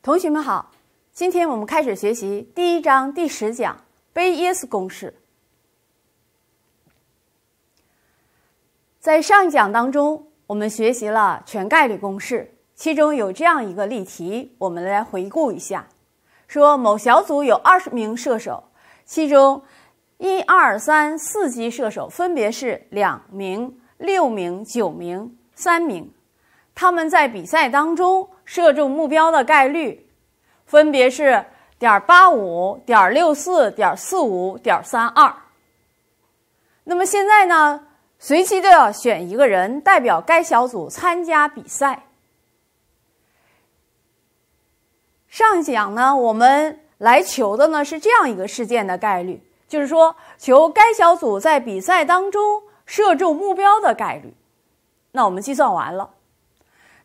同学们好，今天我们开始学习第一章第十讲贝叶斯公式。在上一讲当中，我们学习了全概率公式，其中有这样一个例题，我们来回顾一下：说某小组有二十名射手，其中一、二、三、四级射手分别是两名、六名、九名、三名，他们在比赛当中。射中目标的概率分别是点八五、点六四、点四五、点三二。那么现在呢，随机的选一个人代表该小组参加比赛。上一讲呢，我们来求的呢是这样一个事件的概率，就是说求该小组在比赛当中射中目标的概率。那我们计算完了。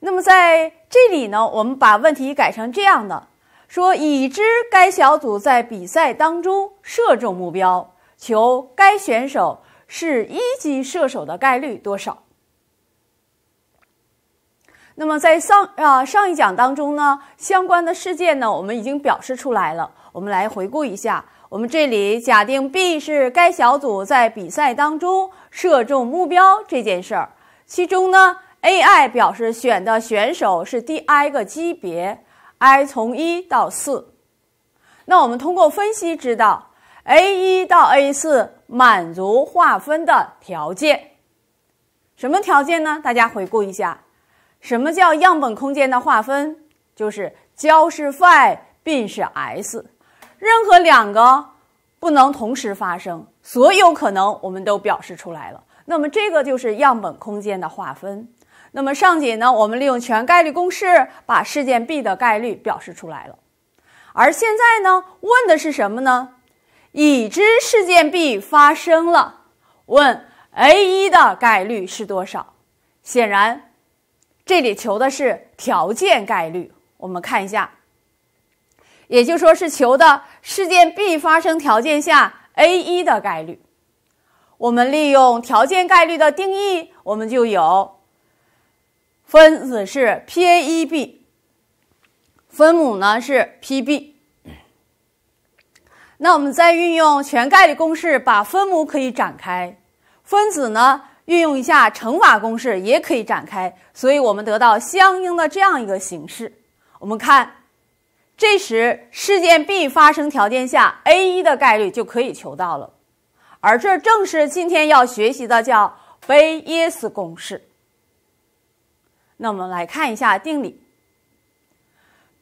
那么在这里呢，我们把问题改成这样的：说，已知该小组在比赛当中射中目标，求该选手是一级射手的概率多少？那么在上啊上一讲当中呢，相关的事件呢，我们已经表示出来了。我们来回顾一下。我们这里假定 B 是该小组在比赛当中射中目标这件事儿，其中呢。A i 表示选的选手是第 i 个级别，i 从一到四。那我们通过分析知道，A 一到 A 四满足划分的条件。什么条件呢？大家回顾一下，什么叫样本空间的划分？就是交是 phi，并是 s，任何两个不能同时发生，所有可能我们都表示出来了。那么这个就是样本空间的划分。那么上节呢，我们利用全概率公式把事件 B 的概率表示出来了。而现在呢，问的是什么呢？已知事件 B 发生了，问 A 一的概率是多少？显然，这里求的是条件概率。我们看一下，也就说是求的事件 B 发生条件下 A 一的概率。我们利用条件概率的定义，我们就有。分子是 P A 一 B，分母呢是 P B。那我们再运用全概率公式，把分母可以展开，分子呢运用一下乘法公式也可以展开，所以我们得到相应的这样一个形式。我们看，这时事件 B 发生条件下 A 一的概率就可以求到了，而这正是今天要学习的叫贝叶斯公式。那我们来看一下定理，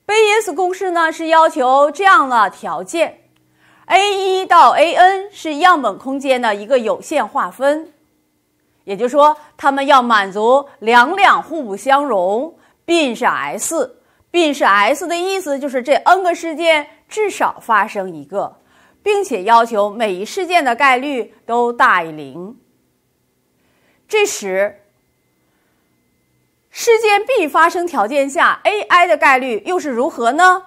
贝叶斯公式呢是要求这样的条件：A 一到 A n 是样本空间的一个有限划分，也就是说，它们要满足两两互不相容，并是 S，并是 S 的意思就是这 n 个事件至少发生一个，并且要求每一事件的概率都大于零。这时。事件 B 发生条件下，A I 的概率又是如何呢？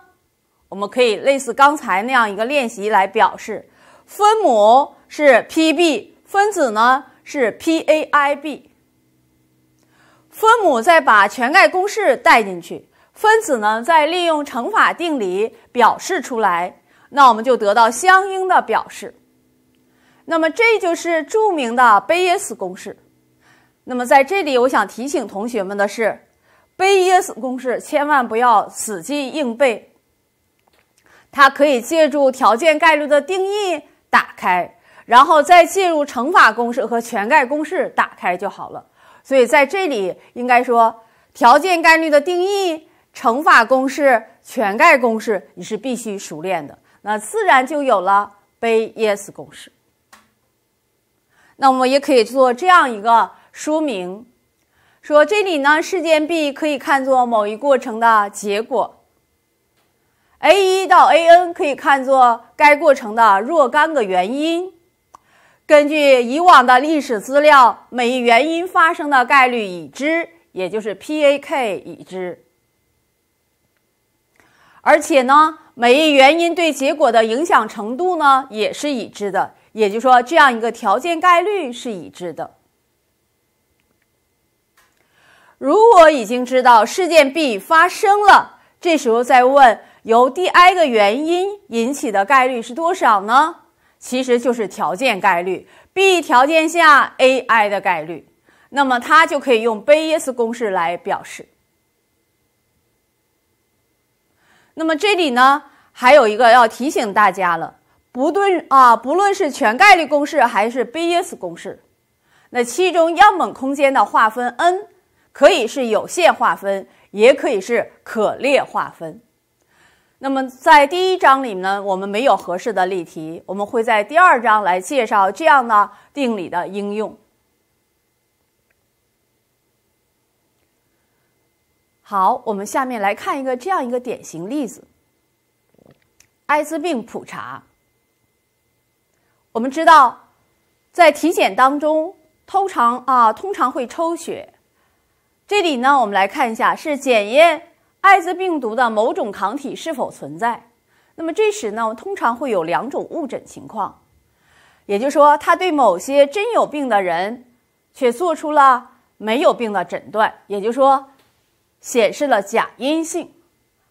我们可以类似刚才那样一个练习来表示，分母是 P B，分子呢是 P A I B。分母再把全概公式带进去，分子呢再利用乘法定理表示出来，那我们就得到相应的表示。那么这就是著名的贝叶斯公式。那么，在这里我想提醒同学们的是，贝叶斯公式千万不要死记硬背。它可以借助条件概率的定义打开，然后再借助乘法公式和全概公式打开就好了。所以，在这里应该说，条件概率的定义、乘法公式、全概公式，你是必须熟练的。那自然就有了贝叶斯公式。那我们也可以做这样一个。说明说，这里呢，事件 B 可以看作某一过程的结果，A 一到 A n 可以看作该过程的若干个原因。根据以往的历史资料，每一原因发生的概率已知，也就是 P A k 已知。而且呢，每一原因对结果的影响程度呢也是已知的，也就是说，这样一个条件概率是已知的。如果已经知道事件 B 发生了，这时候再问由第 i 个原因引起的概率是多少呢？其实就是条件概率 B 条件下 Ai 的概率，那么它就可以用贝叶斯公式来表示。那么这里呢，还有一个要提醒大家了，不论啊，不论是全概率公式还是贝叶斯公式，那其中样本空间的划分 n。可以是有限划分，也可以是可列划分。那么在第一章里呢，我们没有合适的例题，我们会在第二章来介绍这样的定理的应用。好，我们下面来看一个这样一个典型例子：艾滋病普查。我们知道，在体检当中，通常啊，通常会抽血。这里呢，我们来看一下，是检验艾滋病毒的某种抗体是否存在。那么这时呢，通常会有两种误诊情况，也就是说，他对某些真有病的人，却做出了没有病的诊断，也就是说，显示了假阴性。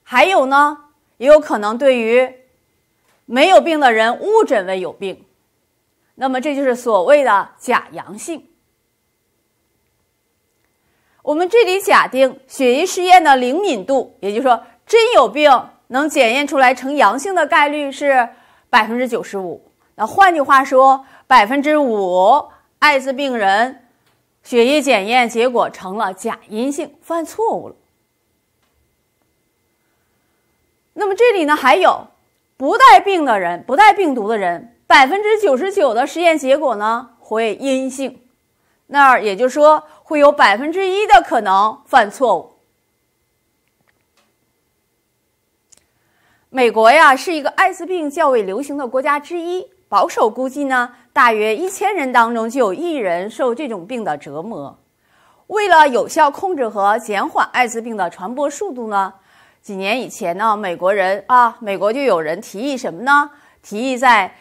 还有呢，也有可能对于没有病的人误诊为有病，那么这就是所谓的假阳性。我们这里假定血液试验的灵敏度，也就是说真有病能检验出来呈阳性的概率是百分之九十五。那换句话说，百分之五艾滋病人血液检验结果成了假阴性，犯错误了。那么这里呢还有不带病的人，不带病毒的人，百分之九十九的实验结果呢会阴性。那也就是说，会有百分之一的可能犯错误。美国呀，是一个艾滋病较为流行的国家之一。保守估计呢，大约一千人当中就有一人受这种病的折磨。为了有效控制和减缓艾滋病的传播速度呢，几年以前呢，美国人啊，美国就有人提议什么呢？提议在。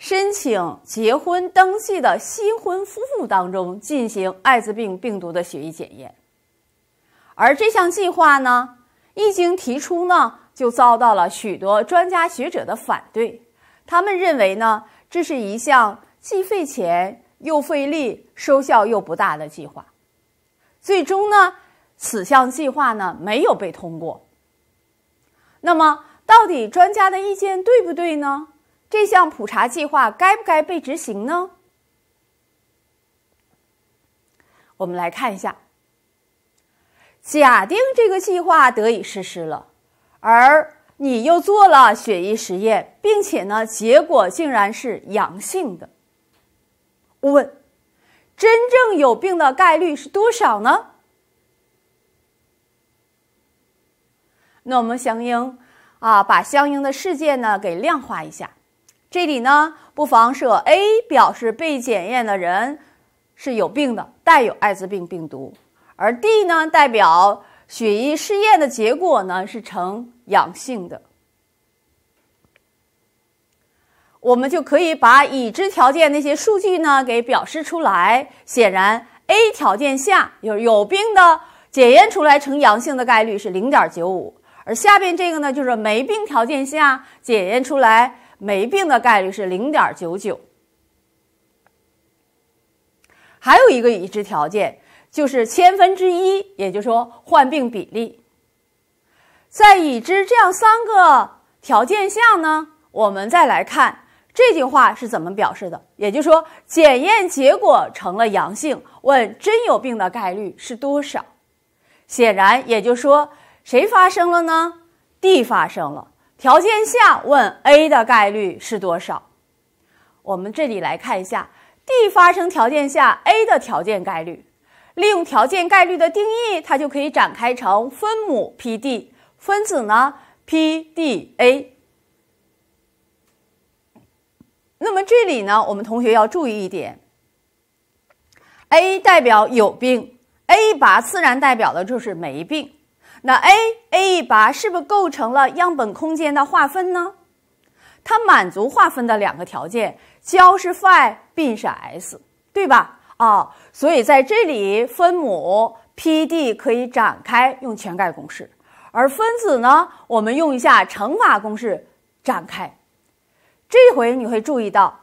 申请结婚登记的新婚夫妇当中进行艾滋病病毒的血液检验，而这项计划呢一经提出呢就遭到了许多专家学者的反对，他们认为呢这是一项既费钱又费力、收效又不大的计划，最终呢此项计划呢没有被通过。那么到底专家的意见对不对呢？这项普查计划该不该被执行呢？我们来看一下。假定这个计划得以实施了，而你又做了血液实验，并且呢，结果竟然是阳性的。问：真正有病的概率是多少呢？那我们相应啊，把相应的事件呢，给量化一下。这里呢，不妨设 A 表示被检验的人是有病的，带有艾滋病病毒，而 D 呢代表血液试验的结果呢是呈阳性的。我们就可以把已知条件那些数据呢给表示出来。显然，A 条件下有有病的检验出来呈阳性的概率是零点九五，而下边这个呢就是没病条件下检验出来。没病的概率是零点九九，还有一个已知条件就是千分之一，也就是说患病比例。在已知这样三个条件下呢，我们再来看这句话是怎么表示的，也就是说检验结果成了阳性，问真有病的概率是多少？显然，也就说谁发生了呢？D 发生了。条件下问 A 的概率是多少？我们这里来看一下 D 发生条件下 A 的条件概率，利用条件概率的定义，它就可以展开成分母 P D，分子呢 P D A。那么这里呢，我们同学要注意一点，A 代表有病，A 拔自然代表的就是没病。那 A A 一拔是不是构成了样本空间的划分呢？它满足划分的两个条件，交是 phi，并是 S，对吧？啊，所以在这里分母 P D 可以展开用全概公式，而分子呢，我们用一下乘法公式展开。这回你会注意到，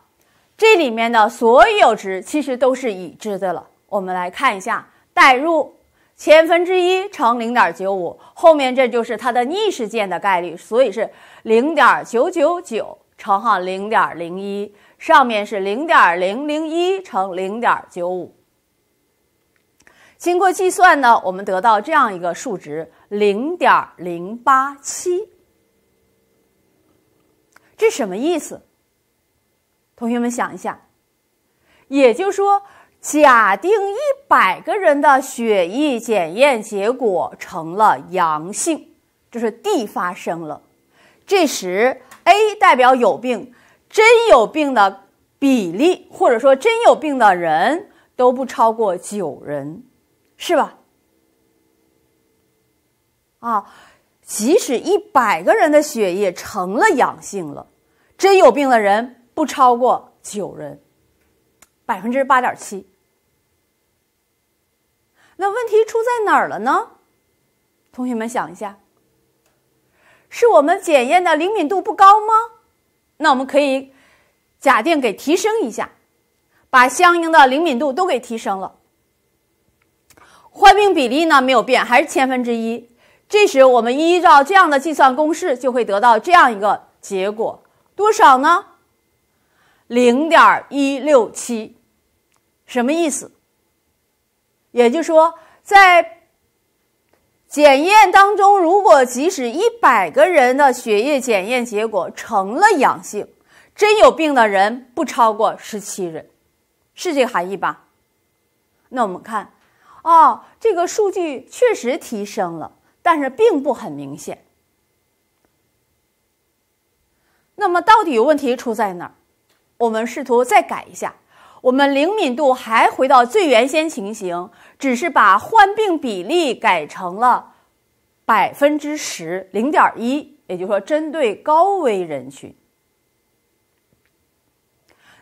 这里面的所有值其实都是已知的了。我们来看一下，代入。千分之一乘零点九五，后面这就是它的逆事件的概率，所以是零点九九九乘上零点零一，上面是零点零零一乘零点九五。经过计算呢，我们得到这样一个数值：零点零八七。这什么意思？同学们想一下，也就是说。假定一百个人的血液检验结果成了阳性，就是 D 发生了。这时 A 代表有病，真有病的比例或者说真有病的人都不超过九人，是吧？啊，即使一百个人的血液成了阳性了，真有病的人不超过九人，百分之八点七。那问题出在哪儿了呢？同学们想一下，是我们检验的灵敏度不高吗？那我们可以假定给提升一下，把相应的灵敏度都给提升了。患病比例呢没有变，还是千分之一。这时我们依照这样的计算公式，就会得到这样一个结果：多少呢？零点一六七，什么意思？也就是说，在检验当中，如果即使一百个人的血液检验结果成了阳性，真有病的人不超过十七人，是这个含义吧？那我们看，哦，这个数据确实提升了，但是并不很明显。那么到底有问题出在哪儿？我们试图再改一下。我们灵敏度还回到最原先情形，只是把患病比例改成了百分之十零点一，也就是说针对高危人群。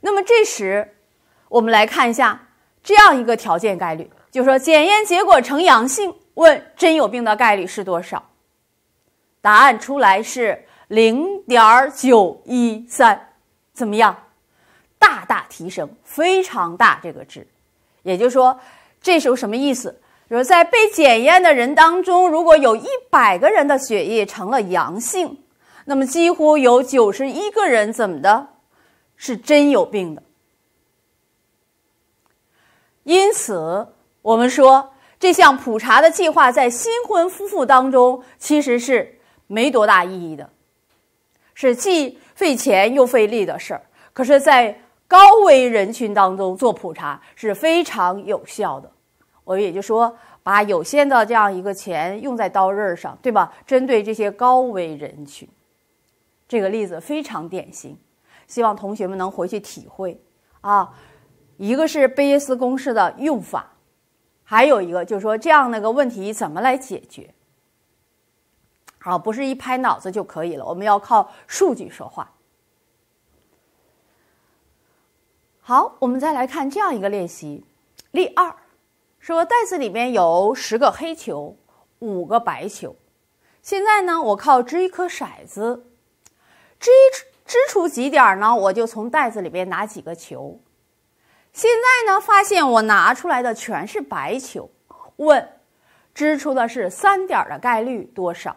那么这时，我们来看一下这样一个条件概率，就是说检验结果呈阳性，问真有病的概率是多少？答案出来是零点九一三，怎么样？大提升非常大，这个值，也就是说，这时候什么意思？比如在被检验的人当中，如果有一百个人的血液成了阳性，那么几乎有九十一个人怎么的是真有病的。因此，我们说这项普查的计划在新婚夫妇当中其实是没多大意义的，是既费钱又费力的事儿。可是，在高危人群当中做普查是非常有效的，我们也就说，把有限的这样一个钱用在刀刃上，对吧？针对这些高危人群，这个例子非常典型，希望同学们能回去体会啊。一个是贝叶斯公式的用法，还有一个就是说这样的个问题怎么来解决，好，不是一拍脑子就可以了，我们要靠数据说话。好，我们再来看这样一个练习，例二说袋子里面有十个黑球，五个白球。现在呢，我靠掷一颗骰子，掷出掷出几点呢，我就从袋子里面拿几个球。现在呢，发现我拿出来的全是白球。问，掷出的是三点的概率多少？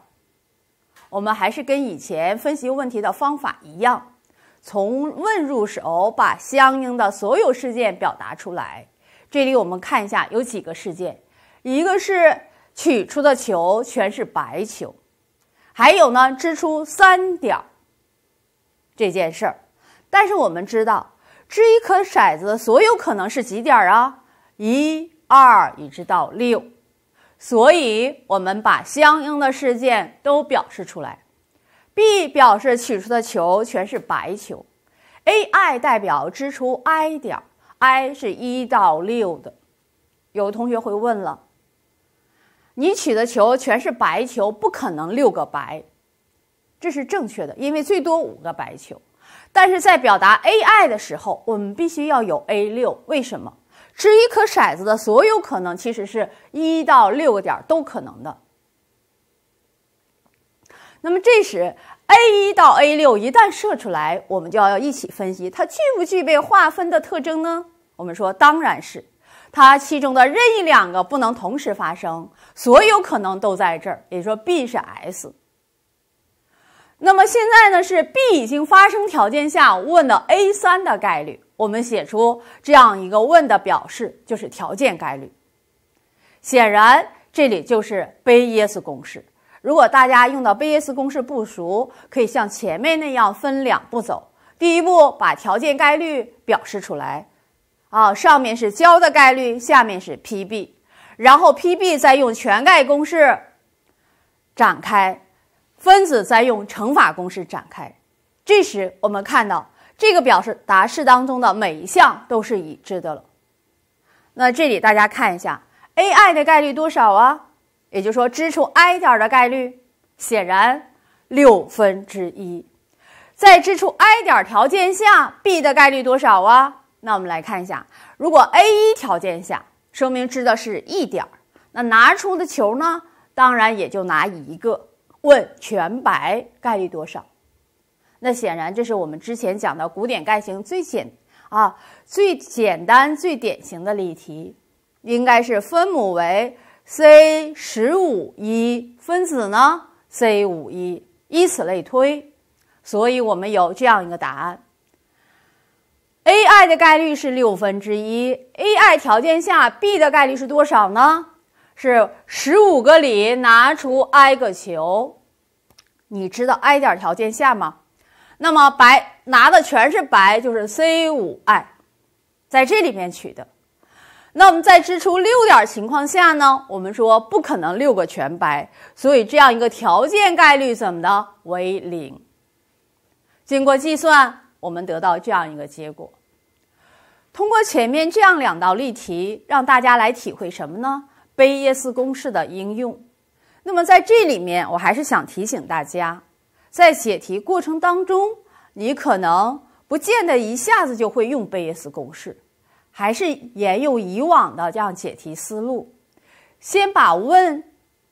我们还是跟以前分析问题的方法一样。从问入手，把相应的所有事件表达出来。这里我们看一下有几个事件，一个是取出的球全是白球，还有呢，支出三点这件事儿。但是我们知道，掷一颗骰子的所有可能是几点啊？一、二，一直到六。所以我们把相应的事件都表示出来。B 表示取出的球全是白球，Ai 代表支出 i 点，i 是一到六的。有同学会问了，你取的球全是白球，不可能六个白，这是正确的，因为最多五个白球。但是在表达 Ai 的时候，我们必须要有 A 六，为什么？掷一颗骰子的所有可能，其实是一到六个点都可能的。那么这时，A 一到 A 六一旦设出来，我们就要一起分析它具不具备划分的特征呢？我们说当然是，它其中的任意两个不能同时发生，所有可能都在这儿，也就说 B 是 S。那么现在呢是 B 已经发生条件下问的 A 三的概率，我们写出这样一个问的表示就是条件概率，显然这里就是贝叶斯公式。如果大家用到贝叶斯公式不熟，可以像前面那样分两步走。第一步把条件概率表示出来，啊，上面是交的概率，下面是 P B，然后 P B 再用全概公式展开，分子再用乘法公式展开。这时我们看到这个表示达式当中的每一项都是已知的了。那这里大家看一下，A i 的概率多少啊？也就是说，支出 i 点的概率显然六分之一。在支出 i 点条件下，b 的概率多少啊？那我们来看一下，如果 a 一条件下，说明知的是一点儿，那拿出的球呢？当然也就拿一个。问全白概率多少？那显然这是我们之前讲的古典概型最简啊最简单最典型的例题，应该是分母为。C 十五一分子呢？C 五一，以此类推，所以我们有这样一个答案：A i 的概率是六分之一。A i 条件下，B 的概率是多少呢？是十五个里拿出 i 个球，你知道 i 点条件下吗？那么白拿的全是白，就是 C 五 i，在这里面取的。那我们在支出六点情况下呢？我们说不可能六个全白，所以这样一个条件概率怎么的为零？经过计算，我们得到这样一个结果。通过前面这样两道例题，让大家来体会什么呢？贝叶斯公式的应用。那么在这里面，我还是想提醒大家，在解题过程当中，你可能不见得一下子就会用贝叶斯公式。还是沿用以往的这样解题思路，先把问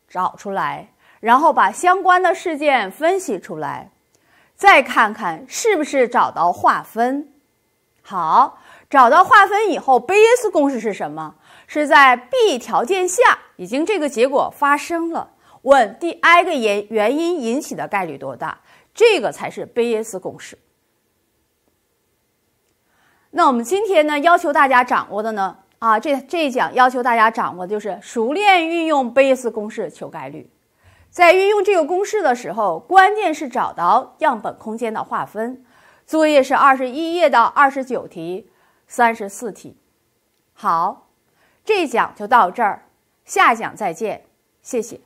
找出来，然后把相关的事件分析出来，再看看是不是找到划分。好，找到划分以后，贝叶斯公式是什么？是在 B 条件下，已经这个结果发生了，问第 i 个因原因引起的概率多大？这个才是贝叶斯公式。那我们今天呢，要求大家掌握的呢，啊，这这一讲要求大家掌握的就是熟练运用贝叶斯公式求概率，在运用这个公式的时候，关键是找到样本空间的划分。作业是二十一页到二十九题、三十四题。好，这一讲就到这儿，下讲再见，谢谢。